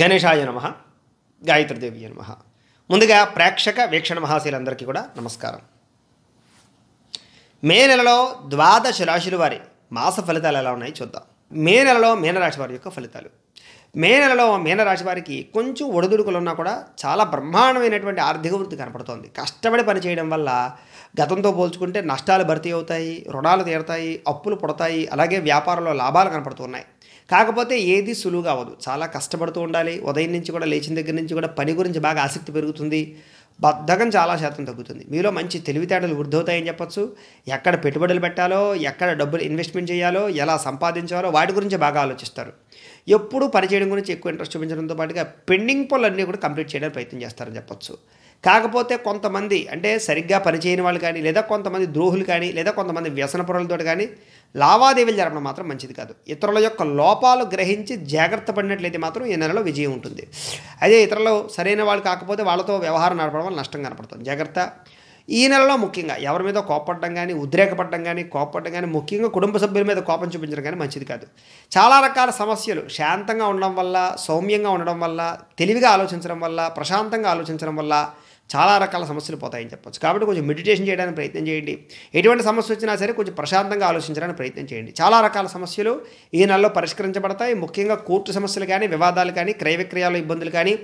గణేషాయ నమ గాయత్రిదేవి నమ ముందుగా ప్రేక్షక వీక్షణ మహాశీలందరికీ కూడా నమస్కారం మే నెలలో ద్వాదశ రాశుల వారి మాస ఫలితాలు ఎలా ఉన్నాయి చూద్దాం మే నెలలో మీనరాశి వారి యొక్క ఫలితాలు మే నెలలో మీనరాశి వారికి కొంచెం ఒడిదుడుకులు ఉన్నా కూడా చాలా బ్రహ్మాండమైనటువంటి ఆర్థిక వృద్ధి కనపడుతోంది కష్టపడి పనిచేయడం వల్ల గతంతో పోల్చుకుంటే నష్టాలు భర్తీ అవుతాయి రుణాలు తీరతాయి అప్పులు పుడతాయి అలాగే వ్యాపారంలో లాభాలు కనపడుతున్నాయి కాకపోతే ఏది సులువుగా అవ్వదు చాలా కష్టపడుతూ ఉండాలి ఉదయం నుంచి కూడా లేచిన దగ్గర నుంచి కూడా పని గురించి బాగా ఆసక్తి పెరుగుతుంది బద్ధకం చాలా శాతం తగ్గుతుంది మీలో మంచి తెలివితేటలు వృద్ధవుతాయని చెప్పొచ్చు ఎక్కడ పెట్టుబడులు పెట్టాలో ఎక్కడ డబ్బులు ఇన్వెస్ట్మెంట్ చేయాలో ఎలా సంపాదించాలో వాటి గురించి బాగా ఆలోచిస్తారు ఎప్పుడూ చేయడం గురించి ఎక్కువ ఇంట్రెస్ట్ చూపించడంతో పాటుగా పెండింగ్ పనులు అన్నీ కూడా కంప్లీట్ చేయడానికి ప్రయత్నం చేస్తారని చెప్పొచ్చు కాకపోతే కొంతమంది అంటే సరిగ్గా పనిచేయని వాళ్ళు కానీ లేదా కొంతమంది ద్రోహులు కానీ లేదా కొంతమంది వ్యసన పొరలతో కానీ లావాదేవీలు జరపడం మాత్రం మంచిది కాదు ఇతరుల యొక్క లోపాలు గ్రహించి జాగ్రత్త పడినట్లయితే మాత్రం ఈ నెలలో విజయం ఉంటుంది అదే ఇతరులు సరైన వాళ్ళు కాకపోతే వాళ్ళతో వ్యవహారం నడపడం వల్ల నష్టం కనపడుతుంది జాగ్రత్త ఈ నెలలో ముఖ్యంగా ఎవరి మీద కోపడడం కానీ ఉద్రేకపడడం కానీ కోపడడం కానీ ముఖ్యంగా కుటుంబ సభ్యుల మీద కోపం చూపించడం కానీ మంచిది కాదు చాలా రకాల సమస్యలు శాంతంగా ఉండడం వల్ల సౌమ్యంగా ఉండడం వల్ల తెలివిగా ఆలోచించడం వల్ల ప్రశాంతంగా ఆలోచించడం వల్ల చాలా రకాల సమస్యలు పోతాయని చెప్పొచ్చు కాబట్టి కొంచెం మెడిటేషన్ చేయడానికి ప్రయత్నం చేయండి ఎటువంటి సమస్య వచ్చినా సరే కొంచెం ప్రశాంతంగా ఆలోచించడానికి ప్రయత్నం చేయండి చాలా రకాల సమస్యలు ఈ నెలలో పరిష్కరించబడతాయి ముఖ్యంగా కోర్టు సమస్యలు కానీ వివాదాలు కానీ క్రయ విక్రయాల ఇబ్బందులు కానీ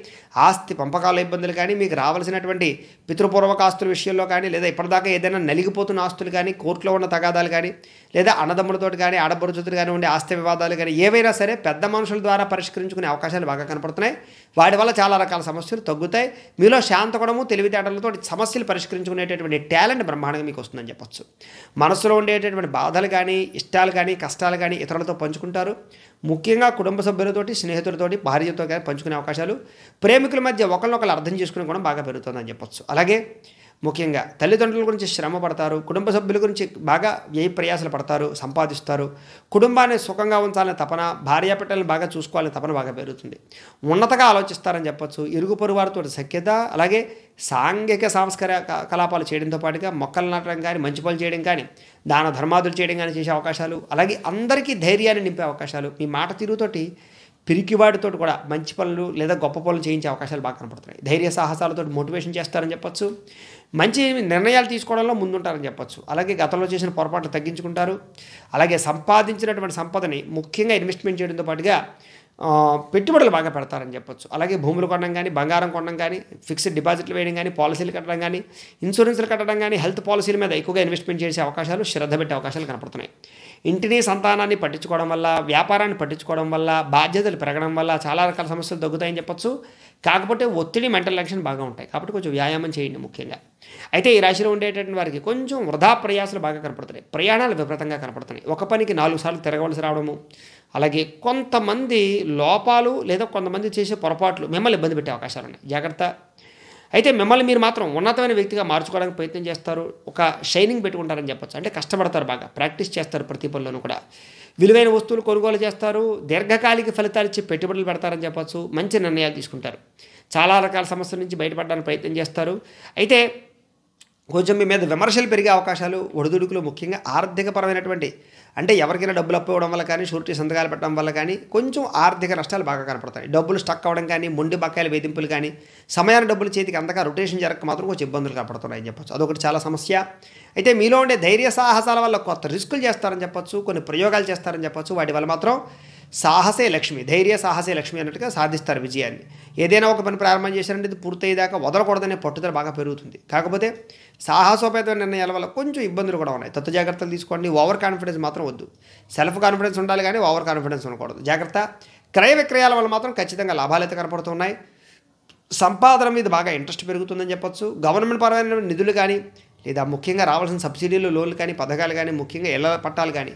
ఆస్తి పంపకాల ఇబ్బందులు కానీ మీకు రావాల్సినటువంటి పితృపూర్వక ఆస్తుల విషయంలో కానీ లేదా ఇప్పటిదాకా ఏదైనా నలిగిపోతున్న ఆస్తులు కానీ కోర్టులో ఉన్న తగాదాలు కానీ లేదా అన్నదమ్ములతో కానీ ఆడబరుచుతులు కానీ ఉండే ఆస్తి వివాదాలు కానీ ఏవైనా సరే పెద్ద మనుషుల ద్వారా పరిష్కరించుకునే అవకాశాలు బాగా కనపడుతున్నాయి వాటి వల్ల చాలా రకాల సమస్యలు తగ్గుతాయి మీలో శాంత తెలివితేటలతో సమస్యలు పరిష్కరించుకునేటటువంటి టాలెంట్ బ్రహ్మాండంగా మీకు వస్తుందని చెప్పచ్చు మనసులో ఉండేటటువంటి బాధలు కానీ ఇష్టాలు కానీ కష్టాలు కానీ ఇతరులతో పంచుకుంటారు ముఖ్యంగా కుటుంబ సభ్యులతోటి స్నేహితులతోటి భార్యతో కానీ పంచుకునే అవకాశాలు ప్రేమికుల మధ్య ఒకరినొకరు అర్థం చేసుకుని కూడా బాగా పెరుగుతుందని చెప్పచ్చు అలాగే ముఖ్యంగా తల్లిదండ్రుల గురించి శ్రమ పడతారు కుటుంబ సభ్యుల గురించి బాగా వ్యయ ప్రయాసలు పడతారు సంపాదిస్తారు కుటుంబాన్ని సుఖంగా ఉంచాలనే తపన భార్య బాగా చూసుకోవాలనే తపన బాగా పెరుగుతుంది ఉన్నతగా ఆలోచిస్తారని చెప్పొచ్చు ఇరుగు పొరువారితో సఖ్యత అలాగే సాంఘిక సాంస్కార కలాపాలు చేయడంతో పాటుగా మొక్కలు నాటడం కానీ మంచి పనులు చేయడం కానీ దాన ధర్మాదులు చేయడం కానీ చేసే అవకాశాలు అలాగే అందరికీ ధైర్యాన్ని నింపే అవకాశాలు మీ మాట తీరుతోటి పిరికివాడితో కూడా మంచి పనులు లేదా గొప్ప పనులు చేయించే అవకాశాలు బాగా కనపడుతున్నాయి ధైర్య సాహసాలతో మోటివేషన్ చేస్తారని చెప్పొచ్చు మంచి నిర్ణయాలు తీసుకోవడంలో ముందుంటారని చెప్పొచ్చు అలాగే గతంలో చేసిన పొరపాట్లు తగ్గించుకుంటారు అలాగే సంపాదించినటువంటి సంపదని ముఖ్యంగా ఇన్వెస్ట్మెంట్ చేయడంతో పాటుగా పెట్టుబడులు బాగా పెడతారని చెప్పొచ్చు అలాగే భూములు కొనడం కానీ బంగారం కొనడం కానీ ఫిక్స్డ్ డిపాజిట్లు వేయడం కానీ పాలసీలు కట్టడం కానీ ఇన్సూరెన్స్లు కట్టడం కానీ హెల్త్ పాలసీల మీద ఎక్కువగా ఇన్వెస్ట్మెంట్ చేసే అవకాశాలు శ్రద్ధ పెట్టే అవకాశాలు కనపడుతున్నాయి ఇంటిని సంతానాన్ని పట్టించుకోవడం వల్ల వ్యాపారాన్ని పట్టించుకోవడం వల్ల బాధ్యతలు పెరగడం వల్ల చాలా రకాల సమస్యలు తగ్గుతాయని చెప్పొచ్చు కాకపోతే ఒత్తిడి మెంటల్ యాక్షన్ బాగా ఉంటాయి కాబట్టి కొంచెం వ్యాయామం చేయండి ముఖ్యంగా అయితే ఈ రాశిలో ఉండేటటువంటి వారికి కొంచెం వృధా ప్రయాసాలు బాగా కనపడుతున్నాయి ప్రయాణాలు విపరీతంగా కనపడుతున్నాయి ఒక పనికి నాలుగు సార్లు తిరగవలసి రావడము అలాగే కొంతమంది లోపాలు లేదా కొంతమంది చేసే పొరపాట్లు మిమ్మల్ని ఇబ్బంది పెట్టే అవకాశాలు ఉన్నాయి జాగ్రత్త అయితే మిమ్మల్ని మీరు మాత్రం ఉన్నతమైన వ్యక్తిగా మార్చుకోవడానికి ప్రయత్నం చేస్తారు ఒక షైనింగ్ పెట్టుకుంటారని చెప్పచ్చు అంటే కష్టపడతారు బాగా ప్రాక్టీస్ చేస్తారు ప్రతి పనిలోనూ కూడా విలువైన వస్తువులు కొనుగోలు చేస్తారు దీర్ఘకాలిక ఫలితాలు ఇచ్చి పెట్టుబడులు పెడతారని చెప్పచ్చు మంచి నిర్ణయాలు తీసుకుంటారు చాలా రకాల సమస్యల నుంచి బయటపడడానికి ప్రయత్నం చేస్తారు అయితే కొంచెం మీ మీద విమర్శలు పెరిగే అవకాశాలు ఒడిదుడుకులు ముఖ్యంగా ఆర్థికపరమైనటువంటి అంటే ఎవరికైనా డబ్బులు అప్పు ఇవ్వడం వల్ల కానీ షూరిటీ సంతకాలు పెట్టడం వల్ల కానీ కొంచెం ఆర్థిక నష్టాలు బాగా కనపడతాయి డబ్బులు స్టక్ అవ్వడం కానీ మొండి బకాయిల వేధింపులు కానీ సమయాన్ని డబ్బులు చేతికి అంతగా రొటేషన్ జరగక మాత్రం కొంచెం ఇబ్బందులు కనపడుతున్నాయని చెప్పొచ్చు అదొకటి చాలా సమస్య అయితే మీలో ఉండే ధైర్య సాహసాల వల్ల కొత్త రిస్కులు చేస్తారని చెప్పొచ్చు కొన్ని ప్రయోగాలు చేస్తారని చెప్పొచ్చు వాటి వల్ల మాత్రం సాహసే లక్ష్మి ధైర్య సాహసే లక్ష్మి అన్నట్టుగా సాధిస్తారు విజయాన్ని ఏదైనా ఒక పని ప్రారంభం చేశారంటే ఇది పూర్తయ్యేదాకా వదలకూడదనే పట్టుదల బాగా పెరుగుతుంది కాకపోతే సాహసోపేత నిర్ణయాల వల్ల కొంచెం ఇబ్బందులు కూడా ఉన్నాయి తత్వ జాగ్రత్తలు తీసుకోండి ఓవర్ కాన్ఫిడెన్స్ మాత్రం వద్దు సెల్ఫ్ కాన్ఫిడెన్స్ ఉండాలి కానీ ఓవర్ కాన్ఫిడెన్స్ ఉండకూడదు జాగ్రత్త క్రయ విక్రయాల వల్ల మాత్రం ఖచ్చితంగా లాభాలు అయితే కనపడుతున్నాయి సంపాదన మీద బాగా ఇంట్రెస్ట్ పెరుగుతుందని చెప్పొచ్చు గవర్నమెంట్ పరమైన నిధులు కానీ లేదా ముఖ్యంగా రావాల్సిన సబ్సిడీలు లోన్లు కానీ పథకాలు కానీ ముఖ్యంగా ఇళ్ల పట్టాలు కానీ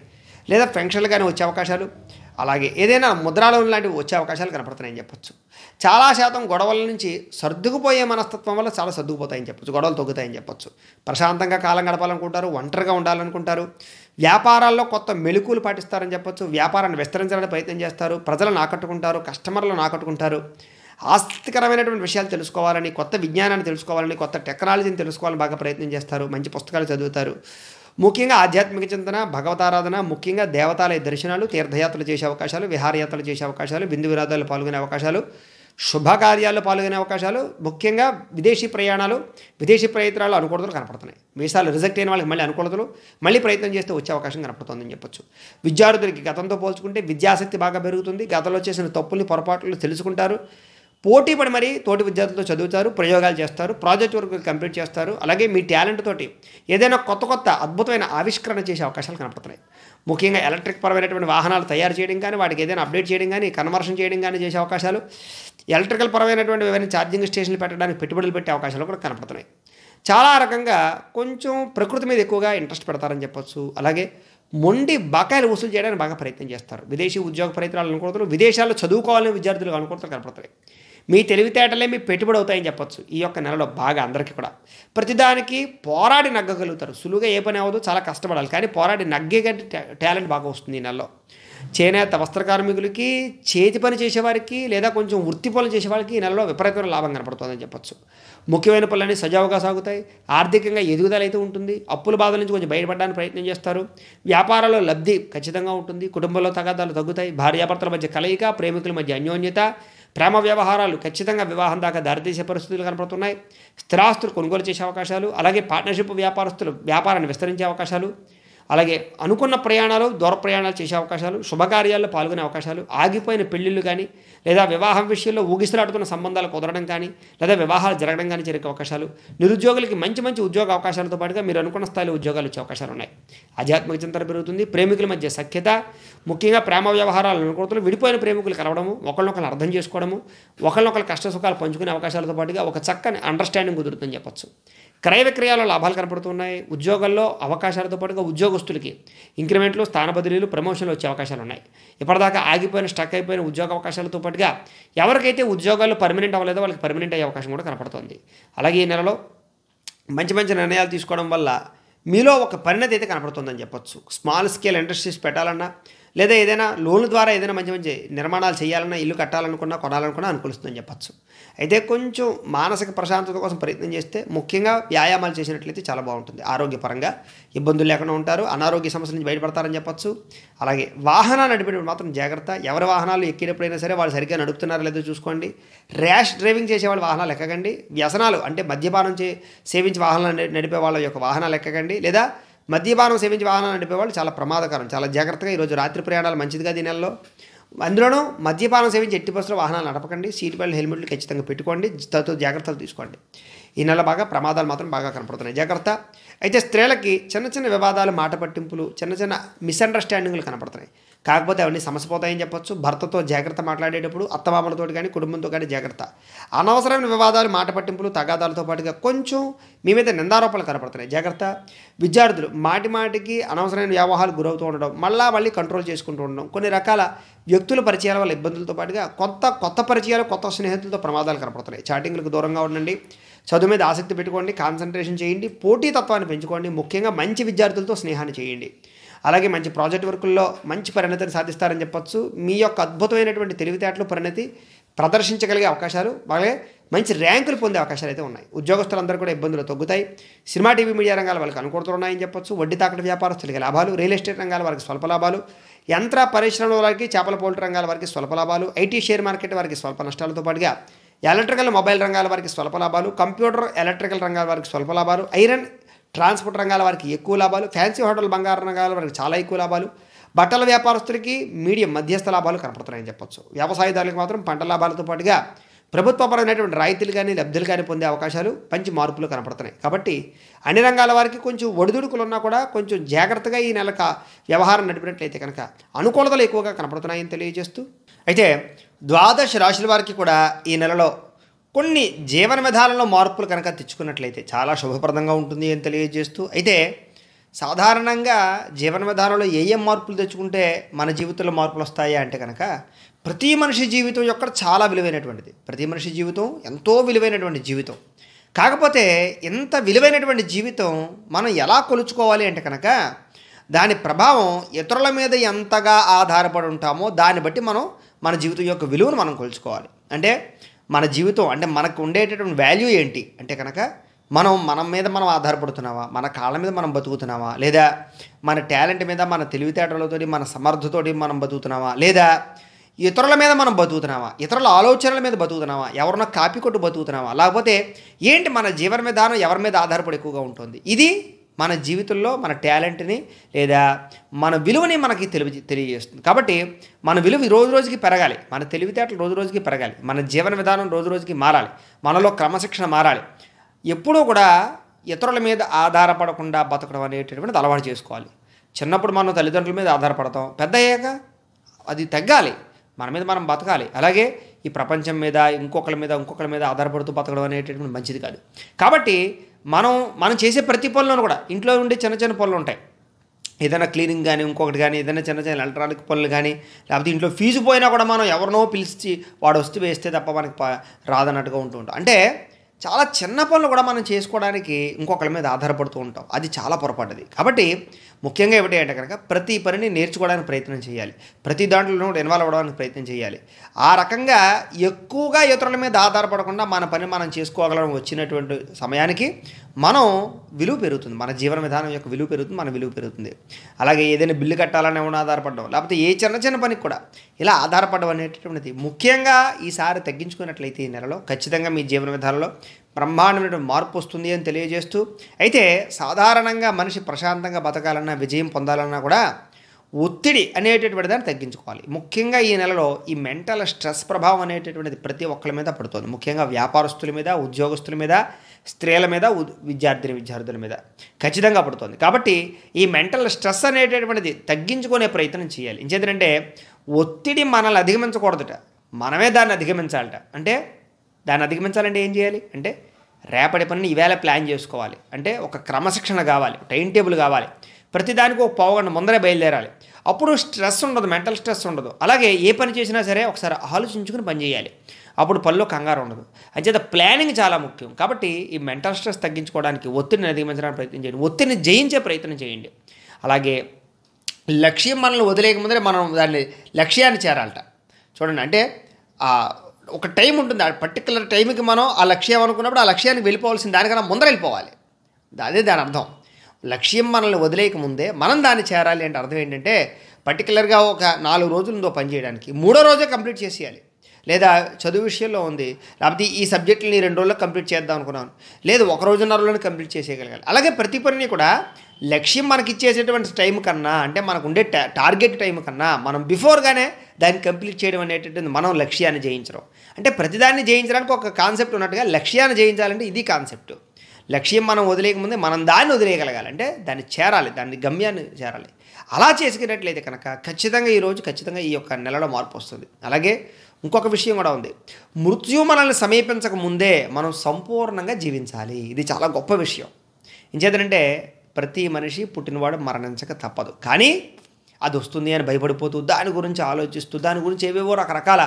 లేదా పెన్షన్లు కానీ వచ్చే అవకాశాలు అలాగే ఏదైనా ముద్రాలు లాంటివి వచ్చే అవకాశాలు కనపడుతున్నాయని చెప్పొచ్చు చాలా శాతం గొడవల నుంచి సర్దుకుపోయే మనస్తత్వం వల్ల చాలా సర్దుకుపోతాయని చెప్పొచ్చు గొడవలు తగ్గుతాయని చెప్పొచ్చు ప్రశాంతంగా కాలం గడపాలనుకుంటారు ఒంటరిగా ఉండాలనుకుంటారు వ్యాపారాల్లో కొత్త మెళుకులు పాటిస్తారని చెప్పొచ్చు వ్యాపారాన్ని విస్తరించడానికి ప్రయత్నం చేస్తారు ప్రజలను ఆకట్టుకుంటారు కస్టమర్లను ఆకట్టుకుంటారు ఆసక్తికరమైనటువంటి విషయాలు తెలుసుకోవాలని కొత్త విజ్ఞానాన్ని తెలుసుకోవాలని కొత్త టెక్నాలజీని తెలుసుకోవాలని బాగా ప్రయత్నం చేస్తారు మంచి పుస్తకాలు చదువుతారు ముఖ్యంగా ఆధ్యాత్మిక చింతన భగవతారాధన ముఖ్యంగా దేవతాలయ దర్శనాలు తీర్థయాత్రలు చేసే అవకాశాలు విహారయాత్రలు చేసే అవకాశాలు బిందు విరాధాలు పాల్గొనే అవకాశాలు శుభకార్యాల్లో పాల్గొనే అవకాశాలు ముఖ్యంగా విదేశీ ప్రయాణాలు విదేశీ ప్రయత్నాలు అనుకూలతలు కనపడుతున్నాయి వీసాలు రిజెక్ట్ అయిన వాళ్ళకి మళ్ళీ అనుకూలతలు మళ్ళీ ప్రయత్నం చేస్తే వచ్చే అవకాశం కనపడుతుందని చెప్పొచ్చు విద్యార్థులకి గతంతో పోల్చుకుంటే విద్యాసక్తి బాగా పెరుగుతుంది గతంలో చేసిన తప్పుల్ని పొరపాట్లు తెలుసుకుంటారు పోటీ పడి మరీ తోటి విద్యార్థులతో చదువుతారు ప్రయోగాలు చేస్తారు ప్రాజెక్ట్ వర్క్ కంప్లీట్ చేస్తారు అలాగే మీ టాలెంట్ తోటి ఏదైనా కొత్త కొత్త అద్భుతమైన ఆవిష్కరణ చేసే అవకాశాలు కనపడుతున్నాయి ముఖ్యంగా ఎలక్ట్రిక్ పరమైనటువంటి వాహనాలు తయారు చేయడం కానీ వాటికి ఏదైనా అప్డేట్ చేయడం కానీ కన్వర్షన్ చేయడం కానీ చేసే అవకాశాలు ఎలక్ట్రికల్ పరమైనటువంటి ఏవైనా ఛార్జింగ్ స్టేషన్లు పెట్టడానికి పెట్టుబడులు పెట్టే అవకాశాలు కూడా కనపడుతున్నాయి చాలా రకంగా కొంచెం ప్రకృతి మీద ఎక్కువగా ఇంట్రెస్ట్ పెడతారని చెప్పొచ్చు అలాగే మొండి బకాయిలు వసూలు చేయడానికి బాగా ప్రయత్నం చేస్తారు విదేశీ ఉద్యోగ ప్రయత్నాలు అనుకుంటారు విదేశాల్లో చదువుకోవాలని విద్యార్థులు అనుకుంటారు కనపడతాయి మీ తెలివితేటలే మీ పెట్టుబడి అవుతాయని చెప్పొచ్చు ఈ యొక్క నెలలో బాగా అందరికీ కూడా ప్రతిదానికి పోరాడి నగ్గగలుగుతారు సులువుగా ఏ పని అవ్వదు చాలా కష్టపడాలి కానీ పోరాడి నగ్గే టాలెంట్ బాగా వస్తుంది ఈ నెలలో చేనేత వస్త్ర కార్మికులకి చేతి పని చేసేవారికి లేదా కొంచెం వృత్తి పనులు చేసేవారికి ఈ నెలలో విపరీతమైన లాభం కనపడుతుందని చెప్పొచ్చు ముఖ్యమైన పనులన్నీ సజావుగా సాగుతాయి ఆర్థికంగా ఎదుగుదల అయితే ఉంటుంది అప్పుల బాధల నుంచి కొంచెం బయటపడడానికి ప్రయత్నం చేస్తారు వ్యాపారాల్లో లబ్ధి ఖచ్చితంగా ఉంటుంది కుటుంబంలో తగాదాలు తగ్గుతాయి భార్యాభర్తల మధ్య కలయిక ప్రేమికుల మధ్య అన్యోన్యత ప్రేమ వ్యవహారాలు ఖచ్చితంగా వివాహం దాకా దారితీసే పరిస్థితులు కనపడుతున్నాయి స్థిరాస్తులు కొనుగోలు చేసే అవకాశాలు అలాగే పార్ట్నర్షిప్ వ్యాపారస్తులు వ్యాపారాన్ని విస్తరించే అవకాశాలు అలాగే అనుకున్న ప్రయాణాలు దూర ప్రయాణాలు చేసే అవకాశాలు శుభకార్యాల్లో పాల్గొనే అవకాశాలు ఆగిపోయిన పెళ్లిళ్ళు కానీ లేదా వివాహం విషయంలో ఊగిసలాడుతున్న సంబంధాలు కుదరడం కానీ లేదా వివాహాలు జరగడం కానీ జరిగే అవకాశాలు నిరుద్యోగులకి మంచి మంచి ఉద్యోగ అవకాశాలతో పాటుగా మీరు అనుకున్న స్థాయిలో ఉద్యోగాలు వచ్చే అవకాశాలు ఉన్నాయి ఆధ్యాత్మిక చింతన పెరుగుతుంది ప్రేమికుల మధ్య సఖ్యత ముఖ్యంగా ప్రేమ వ్యవహారాలు అనుకూలతలు విడిపోయిన ప్రేమికులు కలవడము ఒకరినొకరు అర్థం చేసుకోవడము ఒకరినొకరు కష్ట సుఖాలు పంచుకునే అవకాశాలతో పాటుగా ఒక చక్కని అండర్స్టాండింగ్ కుదురుతుందని చెప్పచ్చు క్రయ విక్రయాల్లో లాభాలు కనపడుతున్నాయి ఉద్యోగాల్లో అవకాశాలతో పాటుగా ఉద్యోగస్తులకి ఇంక్రిమెంట్లు స్థాన బదిలీలు ప్రమోషన్లు వచ్చే అవకాశాలు ఉన్నాయి ఇప్పటిదాకా ఆగిపోయిన స్టక్ అయిపోయిన ఉద్యోగ అవకాశాలతో పాటుగా ఎవరికైతే ఉద్యోగాలు పర్మనెంట్ అవ్వలేదో వాళ్ళకి పర్మనెంట్ అయ్యే అవకాశం కూడా కనపడుతుంది అలాగే ఈ నెలలో మంచి మంచి నిర్ణయాలు తీసుకోవడం వల్ల మీలో ఒక పరిణతి అయితే కనపడుతుందని చెప్పొచ్చు స్మాల్ స్కేల్ ఇండస్ట్రీస్ పెట్టాలన్నా లేదా ఏదైనా లోన్ ద్వారా ఏదైనా మంచి మంచి నిర్మాణాలు చేయాలన్నా ఇల్లు కట్టాలనుకున్నా కొనాలనుకున్నా అనుకూలిస్తుందని చెప్పచ్చు అయితే కొంచెం మానసిక ప్రశాంతత కోసం ప్రయత్నం చేస్తే ముఖ్యంగా వ్యాయామాలు చేసినట్లయితే చాలా బాగుంటుంది ఆరోగ్యపరంగా ఇబ్బందులు లేకుండా ఉంటారు అనారోగ్య సమస్య నుంచి బయటపడతారని చెప్పచ్చు అలాగే వాహనాలు నడిపేటప్పుడు మాత్రం జాగ్రత్త ఎవరి వాహనాలు ఎక్కినప్పుడైనా సరే వాళ్ళు సరిగ్గా నడుపుతున్నారో లేదో చూసుకోండి ర్యాష్ డ్రైవింగ్ చేసే వాళ్ళు వాహనాలు ఎక్కకండి వ్యసనాలు అంటే మద్యపానం చే సేవించి వాహనాలు నడిపే వాళ్ళ యొక్క వాహనాలు ఎక్కకండి లేదా మద్యపానం సేవించి వాహనాలు నడిపేవాళ్ళు చాలా ప్రమాదకరం చాలా జాగ్రత్తగా ఈరోజు రాత్రి ప్రయాణాలు మంచిదిగా దీనిలో అందులోనూ మద్యపానం సేవించి ఎట్టి బస్సులో వాహనాలు నడపకండి సీట్ బెల్ట్ హెల్మెట్లు ఖచ్చితంగా పెట్టుకోండి తతో జాగ్రత్తలు తీసుకోండి ఈ నెల బాగా ప్రమాదాలు మాత్రం బాగా కనపడుతున్నాయి జాగ్రత్త అయితే స్త్రీలకి చిన్న చిన్న వివాదాలు మాట పట్టింపులు చిన్న చిన్న మిస్అండర్స్టాండింగ్లు కనపడుతున్నాయి కాకపోతే అవన్నీ సమస్య పోతాయని చెప్పొచ్చు భర్తతో జాగ్రత్త మాట్లాడేటప్పుడు అత్తమామలతో కానీ కుటుంబంతో కానీ జాగ్రత్త అనవసరమైన వివాదాలు మాట పట్టింపులు తగాదాలతో పాటుగా కొంచెం మీ మీద నిందారోపణలు కనపడుతున్నాయి జాగ్రత్త విద్యార్థులు మాటి మాటికి అనవసరమైన వ్యవహారాలు గురవుతూ ఉండడం మళ్ళా మళ్ళీ కంట్రోల్ చేసుకుంటూ ఉండడం కొన్ని రకాల వ్యక్తుల పరిచయాల వల్ల ఇబ్బందులతో పాటుగా కొత్త కొత్త పరిచయాలు కొత్త స్నేహితులతో ప్రమాదాలు కనపడుతున్నాయి చాటింగ్లకు దూరంగా ఉండండి చదువు మీద ఆసక్తి పెట్టుకోండి కాన్సన్ట్రేషన్ చేయండి పోటీతత్వాన్ని పెంచుకోండి ముఖ్యంగా మంచి విద్యార్థులతో స్నేహాన్ని చేయండి అలాగే మంచి ప్రాజెక్ట్ వర్కుల్లో మంచి పరిణతిని సాధిస్తారని చెప్పొచ్చు మీ యొక్క అద్భుతమైనటువంటి తెలివితేటలు పరిణతి ప్రదర్శించగలిగే అవకాశాలు అలాగే మంచి ర్యాంకులు పొందే అవకాశాలు అయితే ఉన్నాయి ఉద్యోగస్తులందరూ కూడా ఇబ్బందులు తగ్గుతాయి సినిమా టీవీ మీడియా రంగాల వాళ్ళకి అనుకూలతలు ఉన్నాయని చెప్పొచ్చు వడ్డీ తాకట వ్యాపారస్తులకి లాభాలు రియల్ ఎస్టేట్ రంగాల వారికి స్వల్ప లాభాలు యంత్ర పరిశ్రమల వారికి చేపల పోల్ట్ రంగాల వారికి స్వల్ప లాభాలు ఐటీ షేర్ మార్కెట్ వారికి స్వల్ప నష్టాలతో పాటుగా ఎలక్ట్రికల్ మొబైల్ రంగాల వారికి స్వల్ప లాభాలు కంప్యూటర్ ఎలక్ట్రికల్ రంగాల వారికి స్వల్ప లాభాలు ఐరన్ ట్రాన్స్పోర్ట్ రంగాల వారికి ఎక్కువ లాభాలు ఫ్యాన్సీ హోటల్ బంగారు రంగాల వారికి చాలా ఎక్కువ లాభాలు బట్టల వ్యాపారస్తులకి మీడియం మధ్యస్థ లాభాలు కనపడుతున్నాయని చెప్పొచ్చు వ్యవసాయదారులకు మాత్రం పంట లాభాలతో పాటుగా ప్రభుత్వపరమైనటువంటి రాయితీలు కానీ లబ్ధులు కానీ పొందే అవకాశాలు మంచి మార్పులు కనపడుతున్నాయి కాబట్టి అన్ని రంగాల వారికి కొంచెం ఒడిదుడుకులు ఉన్నా కూడా కొంచెం జాగ్రత్తగా ఈ నెలక వ్యవహారం నడిపినట్లయితే కనుక అనుకూలతలు ఎక్కువగా కనపడుతున్నాయని తెలియజేస్తూ అయితే ద్వాదశ రాశుల వారికి కూడా ఈ నెలలో కొన్ని జీవన విధానంలో మార్పులు కనుక తెచ్చుకున్నట్లయితే చాలా శుభప్రదంగా ఉంటుంది అని తెలియజేస్తూ అయితే సాధారణంగా జీవన విధానంలో ఏ ఏ మార్పులు తెచ్చుకుంటే మన జీవితంలో మార్పులు వస్తాయా అంటే కనుక ప్రతి మనిషి జీవితం యొక్క చాలా విలువైనటువంటిది ప్రతి మనిషి జీవితం ఎంతో విలువైనటువంటి జీవితం కాకపోతే ఇంత విలువైనటువంటి జీవితం మనం ఎలా కొలుచుకోవాలి అంటే కనుక దాని ప్రభావం ఇతరుల మీద ఎంతగా ఆధారపడి ఉంటామో దాన్ని బట్టి మనం మన జీవితం యొక్క విలువను మనం కొలుచుకోవాలి అంటే మన జీవితం అంటే మనకు ఉండేటటువంటి వాల్యూ ఏంటి అంటే కనుక మనం మన మీద మనం ఆధారపడుతున్నావా మన కాళ్ళ మీద మనం బతుకుతున్నావా లేదా మన టాలెంట్ మీద మన తెలివితేటలతోటి మన సమర్థతో మనం బతుకుతున్నావా లేదా ఇతరుల మీద మనం బతుకుతున్నావా ఇతరుల ఆలోచనల మీద బతుకుతున్నావా ఎవరినో కాపీ కొట్టు బతుకుతున్నావా లేకపోతే ఏంటి మన జీవన విధానం ఎవరి మీద ఆధారపడి ఎక్కువగా ఉంటుంది ఇది మన జీవితంలో మన టాలెంట్ని లేదా మన విలువని మనకి తెలివి తెలియజేస్తుంది కాబట్టి మన విలువ రోజు రోజుకి పెరగాలి మన తెలివితేటలు రోజు రోజుకి పెరగాలి మన జీవన విధానం రోజు రోజుకి మారాలి మనలో క్రమశిక్షణ మారాలి ఎప్పుడూ కూడా ఇతరుల మీద ఆధారపడకుండా బతకడం అనేటటువంటిది అలవాటు చేసుకోవాలి చిన్నప్పుడు మనం తల్లిదండ్రుల మీద ఆధారపడతాం పెద్ద అయ్యాక అది తగ్గాలి మన మీద మనం బతకాలి అలాగే ఈ ప్రపంచం మీద ఇంకొకరి మీద ఇంకొకరి మీద ఆధారపడుతూ బతకడం అనేటటువంటి మంచిది కాదు కాబట్టి మనం మనం చేసే ప్రతి పనులను కూడా ఇంట్లో ఉండే చిన్న చిన్న పనులు ఉంటాయి ఏదైనా క్లీనింగ్ కానీ ఇంకొకటి కానీ ఏదైనా చిన్న చిన్న ఎలక్ట్రానిక్ పనులు కానీ లేకపోతే ఇంట్లో ఫీజు పోయినా కూడా మనం ఎవరినో పిలిచి వాడు వస్తే వేస్తే తప్ప మనకి రాదన్నట్టుగా ఉంటుంటాం అంటే చాలా చిన్న పనులు కూడా మనం చేసుకోవడానికి ఇంకొకరి మీద ఆధారపడుతూ ఉంటాం అది చాలా పొరపాటుది కాబట్టి ముఖ్యంగా ఏమిటి అంటే కనుక ప్రతి పనిని నేర్చుకోవడానికి ప్రయత్నం చేయాలి ప్రతి దాంట్లో ఇన్వాల్వ్ అవ్వడానికి ప్రయత్నం చేయాలి ఆ రకంగా ఎక్కువగా ఇతరుల మీద ఆధారపడకుండా మన పని మనం చేసుకోగలం వచ్చినటువంటి సమయానికి మనం విలువ పెరుగుతుంది మన జీవన విధానం యొక్క విలువ పెరుగుతుంది మన విలువ పెరుగుతుంది అలాగే ఏదైనా బిల్లు కట్టాలని ఏమైనా ఆధారపడడం లేకపోతే ఏ చిన్న చిన్న పనికి కూడా ఇలా ఆధారపడడం అనేటటువంటిది ముఖ్యంగా ఈసారి తగ్గించుకున్నట్లయితే ఈ నెలలో ఖచ్చితంగా మీ జీవన విధానంలో బ్రహ్మాండమైన మార్పు వస్తుంది అని తెలియజేస్తూ అయితే సాధారణంగా మనిషి ప్రశాంతంగా బతకాలన్నా విజయం పొందాలన్నా కూడా ఒత్తిడి అనేటటువంటి దాన్ని తగ్గించుకోవాలి ముఖ్యంగా ఈ నెలలో ఈ మెంటల్ స్ట్రెస్ ప్రభావం అనేటటువంటిది ప్రతి ఒక్కరి మీద పడుతుంది ముఖ్యంగా వ్యాపారస్తుల మీద ఉద్యోగస్తుల మీద స్త్రీల మీద విద్యార్థిని విద్యార్థుల మీద ఖచ్చితంగా పడుతుంది కాబట్టి ఈ మెంటల్ స్ట్రెస్ అనేటటువంటిది తగ్గించుకునే ప్రయత్నం చేయాలి ఇంకేంటంటే ఒత్తిడి మనల్ని అధిగమించకూడదట మనమే దాన్ని అధిగమించాలట అంటే దాన్ని అధిగమించాలంటే ఏం చేయాలి అంటే రేపటి పనిని ఈవేళ ప్లాన్ చేసుకోవాలి అంటే ఒక క్రమశిక్షణ కావాలి టైం టేబుల్ కావాలి ప్రతిదానికి ఒక పోగండి ముందరే బయలుదేరాలి అప్పుడు స్ట్రెస్ ఉండదు మెంటల్ స్ట్రెస్ ఉండదు అలాగే ఏ పని చేసినా సరే ఒకసారి ఆలోచించుకుని పని చేయాలి అప్పుడు పనిలో కంగారు ఉండదు అంచేత ప్లానింగ్ చాలా ముఖ్యం కాబట్టి ఈ మెంటల్ స్ట్రెస్ తగ్గించుకోవడానికి ఒత్తిడిని అధిగమించడానికి ప్రయత్నం చేయండి ఒత్తిడిని జయించే ప్రయత్నం చేయండి అలాగే లక్ష్యం మనల్ని వదిలేయక ముందరే మనం దాన్ని లక్ష్యాన్ని చేరాలట చూడండి అంటే ఒక టైం ఉంటుంది ఆ పర్టికులర్ టైంకి మనం ఆ లక్ష్యం అనుకున్నప్పుడు ఆ లక్ష్యానికి వెళ్ళిపోవాల్సిన దానికన్నా ముందర వెళ్ళిపోవాలి అదే దాని అర్థం లక్ష్యం మనల్ని వదిలేయక ముందే మనం దాన్ని చేరాలి అంటే అర్థం ఏంటంటే పర్టికులర్గా ఒక నాలుగు పని పనిచేయడానికి మూడో రోజే కంప్లీట్ చేసేయాలి లేదా చదువు విషయంలో ఉంది లేకపోతే ఈ సబ్జెక్టుని రెండు రోజుల్లో కంప్లీట్ చేద్దాం అనుకున్నాను లేదు ఒక రోజున్నరలోనే కంప్లీట్ చేసేయగలగాలి అలాగే ప్రతి పనిని కూడా లక్ష్యం మనకి ఇచ్చేసేటువంటి టైం కన్నా అంటే మనకు ఉండే టార్గెట్ టైం కన్నా మనం బిఫోర్గానే దాన్ని కంప్లీట్ చేయడం అనేటటువంటిది మనం లక్ష్యాన్ని జయించడం అంటే ప్రతిదాన్ని జయించడానికి ఒక కాన్సెప్ట్ ఉన్నట్టుగా లక్ష్యాన్ని జయించాలంటే ఇది కాన్సెప్ట్ లక్ష్యం మనం వదిలేయకముందే మనం దాన్ని వదిలేయగలగాలి అంటే దాన్ని చేరాలి దాన్ని గమ్యాన్ని చేరాలి అలా చేసుకునేట్లయితే కనుక ఖచ్చితంగా ఈరోజు ఖచ్చితంగా ఈ యొక్క నెలలో మార్పు వస్తుంది అలాగే ఇంకొక విషయం కూడా ఉంది మృత్యు మనల్ని సమీపించక ముందే మనం సంపూర్ణంగా జీవించాలి ఇది చాలా గొప్ప విషయం ఇంకేదంటే ప్రతి మనిషి పుట్టినవాడు మరణించక తప్పదు కానీ అది వస్తుంది అని భయపడిపోతూ దాని గురించి ఆలోచిస్తూ దాని గురించి ఏవేవో రకరకాల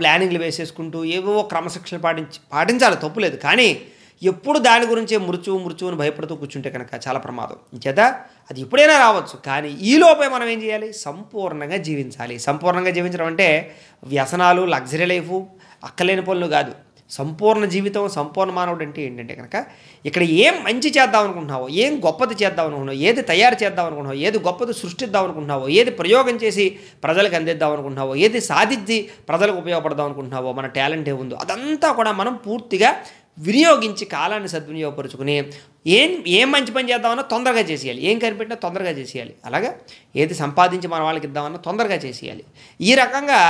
ప్లానింగ్లు వేసేసుకుంటూ ఏవేవో క్రమశిక్షణ పాటించి పాటించాలి తప్పులేదు కానీ ఎప్పుడు దాని గురించే మృత్యువు అని భయపడుతూ కూర్చుంటే కనుక చాలా ప్రమాదం చేత అది ఎప్పుడైనా రావచ్చు కానీ ఈ లోపే మనం ఏం చేయాలి సంపూర్ణంగా జీవించాలి సంపూర్ణంగా జీవించడం అంటే వ్యసనాలు లగ్జరీ లైఫ్ అక్కలేని పనులు కాదు సంపూర్ణ జీవితం సంపూర్ణ మానవుడు అంటే ఏంటంటే కనుక ఇక్కడ ఏం మంచి చేద్దాం అనుకుంటున్నావో ఏం గొప్పది చేద్దాం అనుకుంటున్నావు ఏది తయారు చేద్దాం అనుకుంటున్నావు ఏది గొప్పది సృష్టిద్దాం అనుకుంటున్నావో ఏది ప్రయోగం చేసి ప్రజలకు అందిద్దాం అనుకుంటున్నావో ఏది సాధించి ప్రజలకు ఉపయోగపడదాం అనుకుంటున్నావో మన టాలెంట్ ఏముందో అదంతా కూడా మనం పూర్తిగా వినియోగించి కాలాన్ని సద్వినియోగపరుచుకుని ఏం ఏం మంచి పని చేద్దామన్నా తొందరగా చేసేయాలి ఏం కనిపెట్టినా తొందరగా చేసేయాలి అలాగా ఏది సంపాదించి మన వాళ్ళకి ఇద్దామన్నా తొందరగా చేసేయాలి ఈ రకంగా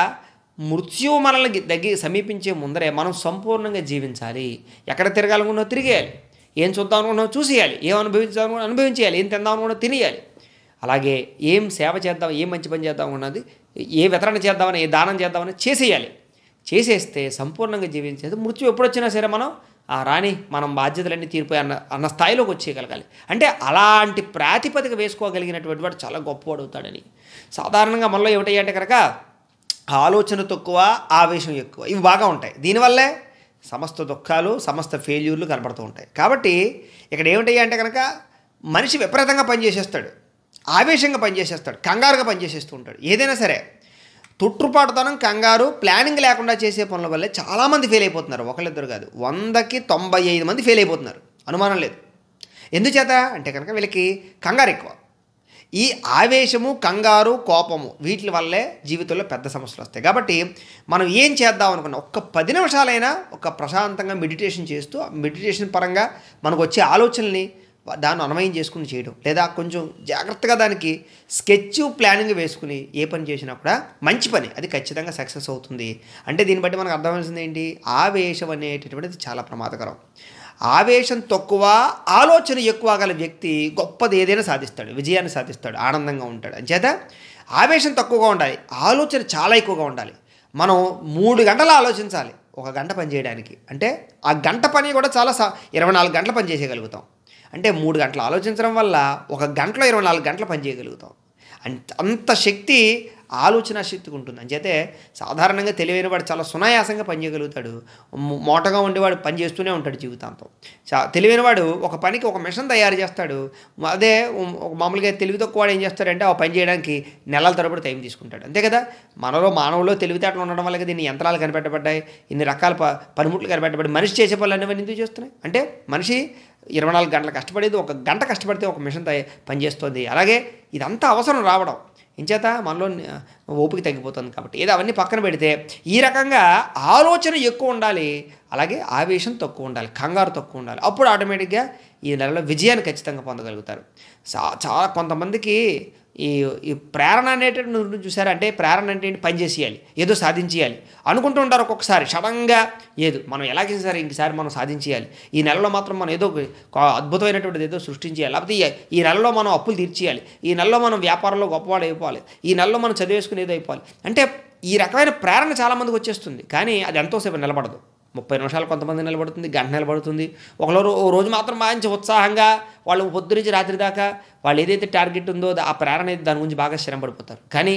మృత్యు మనల్ని దగ్గర సమీపించే ముందరే మనం సంపూర్ణంగా జీవించాలి ఎక్కడ తిరగాలనుకున్నా తిరిగేయాలి ఏం చూద్దాం అనుకున్నా చూసేయాలి ఏం అనుభవించాలనుకున్నా అనుభవించేయాలి ఏం తిందాం అనుకున్నా తినేయాలి అలాగే ఏం సేవ చేద్దాం ఏం మంచి పని చేద్దాం అన్నది ఏ వితరణ చేద్దామని ఏ దానం చేద్దామని చేసేయాలి చేసేస్తే సంపూర్ణంగా జీవించేది మృత్యు ఎప్పుడొచ్చినా సరే మనం ఆ రాణి మనం బాధ్యతలన్నీ తీరిపోయి అన్న అన్న స్థాయిలోకి వచ్చేయగలగాలి అంటే అలాంటి ప్రాతిపదిక వేసుకోగలిగినటువంటి వాడు చాలా గొప్పవాడు అవుతాడని సాధారణంగా మనలో ఏమిటయ్యంటే కనుక ఆలోచన తక్కువ ఆవేశం ఎక్కువ ఇవి బాగా ఉంటాయి దీనివల్లే సమస్త దుఃఖాలు సమస్త ఫెయిల్యూర్లు కనబడుతూ ఉంటాయి కాబట్టి ఇక్కడ ఏమిటాయి అంటే కనుక మనిషి విపరీతంగా పనిచేసేస్తాడు ఆవేశంగా పనిచేసేస్తాడు కంగారుగా పనిచేసేస్తూ ఉంటాడు ఏదైనా సరే తుట్టుపాటుతనం కంగారు ప్లానింగ్ లేకుండా చేసే పనుల వల్లే చాలామంది ఫెయిల్ అయిపోతున్నారు ఒకళ్ళిద్దరు కాదు వందకి తొంభై ఐదు మంది ఫెయిల్ అయిపోతున్నారు అనుమానం లేదు ఎందుచేత అంటే కనుక వీళ్ళకి కంగారు ఎక్కువ ఈ ఆవేశము కంగారు కోపము వీటి వల్లే జీవితంలో పెద్ద సమస్యలు వస్తాయి కాబట్టి మనం ఏం చేద్దాం అనుకున్న ఒక్క పది నిమిషాలైనా ఒక ప్రశాంతంగా మెడిటేషన్ చేస్తూ మెడిటేషన్ పరంగా మనకు వచ్చే ఆలోచనల్ని దాన్ని అన్వయం చేసుకుని చేయడం లేదా కొంచెం జాగ్రత్తగా దానికి స్కెచ్ ప్లానింగ్ వేసుకుని ఏ పని చేసినా కూడా మంచి పని అది ఖచ్చితంగా సక్సెస్ అవుతుంది అంటే దీన్ని బట్టి మనకు అర్థమవుతుంది ఏంటి ఆవేశం అనేటటువంటిది చాలా ప్రమాదకరం ఆవేశం తక్కువ ఆలోచన ఎక్కువ గల వ్యక్తి గొప్పది ఏదైనా సాధిస్తాడు విజయాన్ని సాధిస్తాడు ఆనందంగా ఉంటాడు అంచేత ఆవేశం తక్కువగా ఉండాలి ఆలోచన చాలా ఎక్కువగా ఉండాలి మనం మూడు గంటలు ఆలోచించాలి ఒక గంట పని చేయడానికి అంటే ఆ గంట పని కూడా చాలా ఇరవై నాలుగు గంటలు పని చేసేయగలుగుతాం అంటే మూడు గంటలు ఆలోచించడం వల్ల ఒక గంటలో ఇరవై నాలుగు గంటలు పని చేయగలుగుతాం అంత శక్తి ఆలోచన శక్తికి ఉంటుంది అంచేతే సాధారణంగా తెలివైన వాడు చాలా సునాయాసంగా పనిచేయగలుగుతాడు మోటగా ఉండేవాడు పని చేస్తూనే ఉంటాడు జీవితాంతం తెలివైన వాడు ఒక పనికి ఒక మిషన్ తయారు చేస్తాడు అదే మామూలుగా తెలివి తక్కువ వాడు ఏం చేస్తాడంటే ఆ పని చేయడానికి నెలల తరబడి టైం తీసుకుంటాడు అంతే కదా మనలో మానవుల్లో తెలివితేటలు ఉండడం వల్ల దీన్ని యంత్రాలు కనిపెట్టబడ్డాయి ఇన్ని రకాల పనిముట్లు కనిపెట్టబడ్డాయి మనిషి చేసే పనులు అనేవి ఎందుకు చేస్తున్నాయి అంటే మనిషి ఇరవై నాలుగు గంటలు కష్టపడేది ఒక గంట కష్టపడితే ఒక మిషన్ పనిచేస్తుంది అలాగే ఇదంతా అవసరం రావడం ఇంచేత మనలో ఓపిక తగ్గిపోతుంది కాబట్టి ఏదో అవన్నీ పక్కన పెడితే ఈ రకంగా ఆలోచన ఎక్కువ ఉండాలి అలాగే ఆవేశం తక్కువ ఉండాలి కంగారు తక్కువ ఉండాలి అప్పుడు ఆటోమేటిక్గా ఈ నెలలో విజయాన్ని ఖచ్చితంగా పొందగలుగుతారు చాలా కొంతమందికి ఈ ఈ ప్రేరణ అనేటటువంటి చూసారా అంటే ప్రేరణ అంటే ఏంటి పనిచేసేయాలి ఏదో సాధించేయాలి అనుకుంటూ ఉంటారు ఒక్కొక్కసారి సడన్గా ఏదో మనం ఎలా సరే ఇంకసారి మనం సాధించేయాలి ఈ నెలలో మాత్రం మనం ఏదో అద్భుతమైనటువంటిది ఏదో సృష్టించేయాలి లేకపోతే ఈ నెలలో మనం అప్పులు తీర్చేయాలి ఈ నెలలో మనం వ్యాపారంలో గొప్పవాడు అయిపోవాలి ఈ నెలలో మనం చదివేసుకుని ఏదో అయిపోవాలి అంటే ఈ రకమైన ప్రేరణ చాలామందికి వచ్చేస్తుంది కానీ అది ఎంతోసేపు నిలబడదు ముప్పై నిమిషాలు కొంతమంది నిలబడుతుంది గంట నిలబడుతుంది ఒకరు ఓ రోజు మాత్రం మాయించి ఉత్సాహంగా వాళ్ళు పొద్దు నుంచి రాత్రి దాకా వాళ్ళు ఏదైతే టార్గెట్ ఉందో ఆ ప్రేరణ దాని గురించి బాగా శ్రమ పడిపోతారు కానీ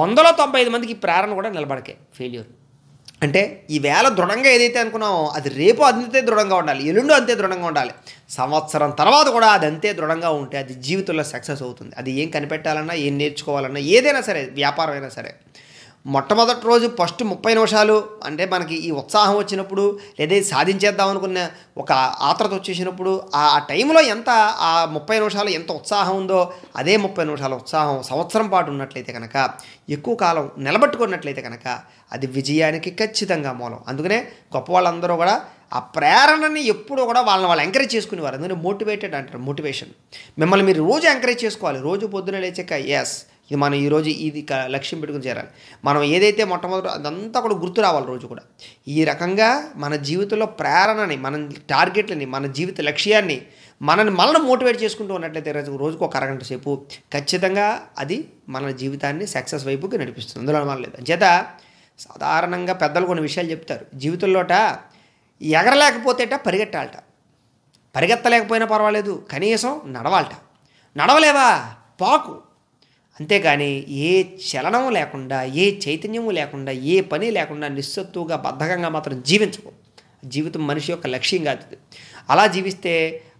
వందల తొంభై ఐదు మందికి ప్రేరణ కూడా నిలబడకే ఫెయిల్యూర్ అంటే ఈ వేళ దృఢంగా ఏదైతే అనుకున్నామో అది రేపు అంతే దృఢంగా ఉండాలి ఎల్లుండు అంతే దృఢంగా ఉండాలి సంవత్సరం తర్వాత కూడా అది అంతే దృఢంగా ఉంటే అది జీవితంలో సక్సెస్ అవుతుంది అది ఏం కనిపెట్టాలన్నా ఏం నేర్చుకోవాలన్నా ఏదైనా సరే వ్యాపారం అయినా సరే మొట్టమొదటి రోజు ఫస్ట్ ముప్పై నిమిషాలు అంటే మనకి ఈ ఉత్సాహం వచ్చినప్పుడు లేదా సాధించేద్దాం అనుకున్న ఒక ఆత్రత వచ్చేసినప్పుడు ఆ టైంలో ఎంత ఆ ముప్పై నిమిషాలు ఎంత ఉత్సాహం ఉందో అదే ముప్పై నిమిషాల ఉత్సాహం సంవత్సరం పాటు ఉన్నట్లయితే కనుక ఎక్కువ కాలం నిలబెట్టుకున్నట్లయితే కనుక అది విజయానికి ఖచ్చితంగా మూలం అందుకనే గొప్ప వాళ్ళందరూ కూడా ఆ ప్రేరణని ఎప్పుడూ కూడా వాళ్ళని వాళ్ళు ఎంకరేజ్ చేసుకునేవారు అందుకని మోటివేటెడ్ అంటారు మోటివేషన్ మిమ్మల్ని మీరు రోజు ఎంకరేజ్ చేసుకోవాలి రోజు పొద్దున లేచాక ఎస్ ఇది మనం ఈరోజు ఇది లక్ష్యం పెట్టుకుని చేరాలి మనం ఏదైతే మొట్టమొదట అదంతా కూడా గుర్తు రావాలి రోజు కూడా ఈ రకంగా మన జీవితంలో ప్రేరణని మన టార్గెట్లని మన జీవిత లక్ష్యాన్ని మనని మనల్ని మోటివేట్ చేసుకుంటూ ఉన్నట్లయితే రోజు రోజుకు ఒక అరగంట సేపు ఖచ్చితంగా అది మన జీవితాన్ని సక్సెస్ వైపుకి నడిపిస్తుంది అందులో మన లేదు చేత సాధారణంగా పెద్దలు కొన్ని విషయాలు చెప్తారు జీవితంలోట ఎగరలేకపోతేట పరిగెట్టాలట పరిగెత్తలేకపోయినా పర్వాలేదు కనీసం నడవాలట నడవలేవా పాకు అంతేగాని ఏ చలనం లేకుండా ఏ చైతన్యము లేకుండా ఏ పని లేకుండా నిస్సత్తుగా బద్ధకంగా మాత్రం జీవించకు జీవితం మనిషి యొక్క లక్ష్యం కాదు అలా జీవిస్తే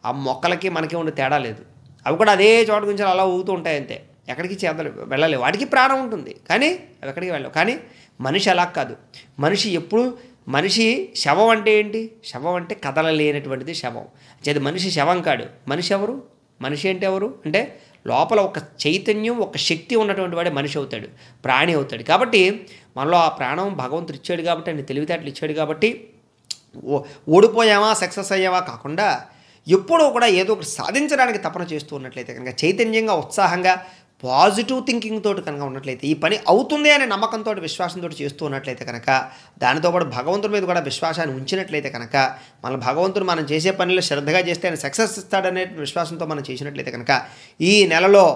ఆ మొక్కలకి మనకి ఉండే తేడా లేదు అవి కూడా అదే చోట గురించి అలా ఊగుతూ ఉంటాయి అంతే ఎక్కడికి చేదలు వెళ్ళలేవు వాటికి ప్రాణం ఉంటుంది కానీ అవి ఎక్కడికి వెళ్ళవు కానీ మనిషి అలా కాదు మనిషి ఎప్పుడు మనిషి శవం అంటే ఏంటి శవం అంటే కథల లేనటువంటిది శవం చేతి మనిషి శవం కాడు మనిషి ఎవరు మనిషి అంటే ఎవరు అంటే లోపల ఒక చైతన్యం ఒక శక్తి ఉన్నటువంటి వాడే మనిషి అవుతాడు ప్రాణి అవుతాడు కాబట్టి మనలో ఆ ప్రాణం భగవంతుడు ఇచ్చాడు కాబట్టి ఆయన తెలివితేటలు ఇచ్చాడు కాబట్టి ఓడిపోయామా సక్సెస్ అయ్యామా కాకుండా ఎప్పుడూ కూడా ఏదో ఒకటి సాధించడానికి తపన చేస్తూ ఉన్నట్లయితే కనుక చైతన్యంగా ఉత్సాహంగా పాజిటివ్ థింకింగ్ తోటి కనుక ఉన్నట్లయితే ఈ పని అవుతుంది అనే నమ్మకంతో విశ్వాసంతో చేస్తూ ఉన్నట్లయితే కనుక దానితో పాటు భగవంతుడి మీద కూడా విశ్వాసాన్ని ఉంచినట్లయితే కనుక మన భగవంతుడు మనం చేసే పనిలో శ్రద్ధగా చేస్తే ఆయన సక్సెస్ ఇస్తాడనే విశ్వాసంతో మనం చేసినట్లయితే కనుక ఈ నెలలో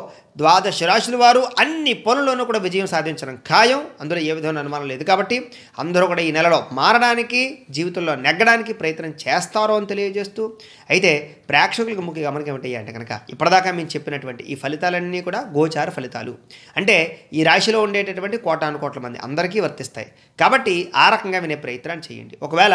ద్వాదశ రాశుల వారు అన్ని పనుల్లోనూ కూడా విజయం సాధించడం ఖాయం అందులో ఏ విధమైన అనుమానం లేదు కాబట్టి అందరూ కూడా ఈ నెలలో మారడానికి జీవితంలో నెగ్గడానికి ప్రయత్నం చేస్తారో అని తెలియజేస్తూ అయితే ప్రేక్షకులకు ముఖ్య గమనిక ఏమిటి అంటే కనుక ఇప్పటిదాకా మేము చెప్పినటువంటి ఈ ఫలితాలన్నీ కూడా గోచార ఫలితాలు అంటే ఈ రాశిలో ఉండేటటువంటి కోటాను కోట్ల మంది అందరికీ వర్తిస్తాయి కాబట్టి ఆ రకంగా వినే ప్రయత్నం చేయండి ఒకవేళ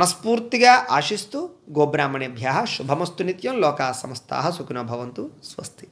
మనస్ఫూర్తిగా ఆశిస్తూ గోబ్రాహ్మణేభ్య శుభమస్తు నిత్యం లోకా సమస్త సుఖినో భవంతు స్వస్తి